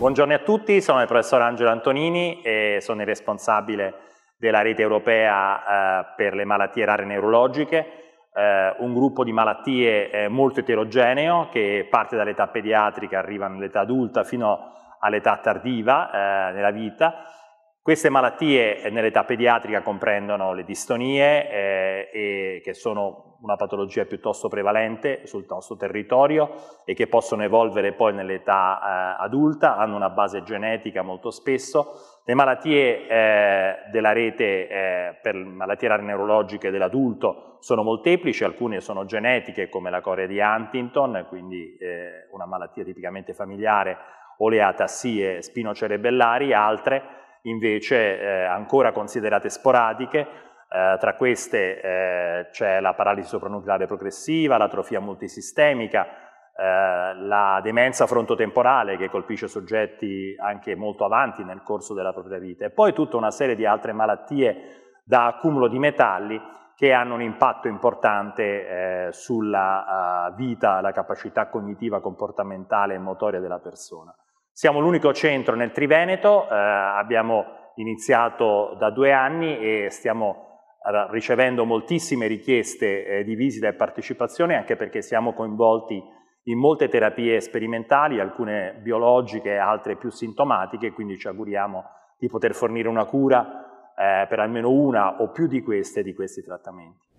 Buongiorno a tutti, sono il professor Angelo Antonini e sono il responsabile della rete europea eh, per le malattie rare neurologiche, eh, un gruppo di malattie eh, molto eterogeneo che parte dall'età pediatrica, arriva nell'età adulta fino all'età tardiva eh, nella vita. Queste malattie eh, nell'età pediatrica comprendono le distonie, eh, che sono una patologia piuttosto prevalente sul nostro territorio e che possono evolvere poi nell'età eh, adulta, hanno una base genetica molto spesso. Le malattie eh, della rete eh, per malattie rare neurologiche dell'adulto sono molteplici, alcune sono genetiche come la corea di Huntington, quindi eh, una malattia tipicamente familiare, o le atassie spinocerebellari, altre invece eh, ancora considerate sporadiche, eh, tra queste eh, c'è la paralisi sopranucleare progressiva, l'atrofia multisistemica, eh, la demenza frontotemporale che colpisce soggetti anche molto avanti nel corso della propria vita e poi tutta una serie di altre malattie da accumulo di metalli che hanno un impatto importante eh, sulla uh, vita, la capacità cognitiva, comportamentale e motoria della persona. Siamo l'unico centro nel Triveneto, abbiamo iniziato da due anni e stiamo ricevendo moltissime richieste eh, di visita e partecipazione, anche perché siamo coinvolti in molte terapie sperimentali, alcune biologiche, altre più sintomatiche, quindi ci auguriamo di poter fornire una cura eh, per almeno una o più di queste di questi trattamenti.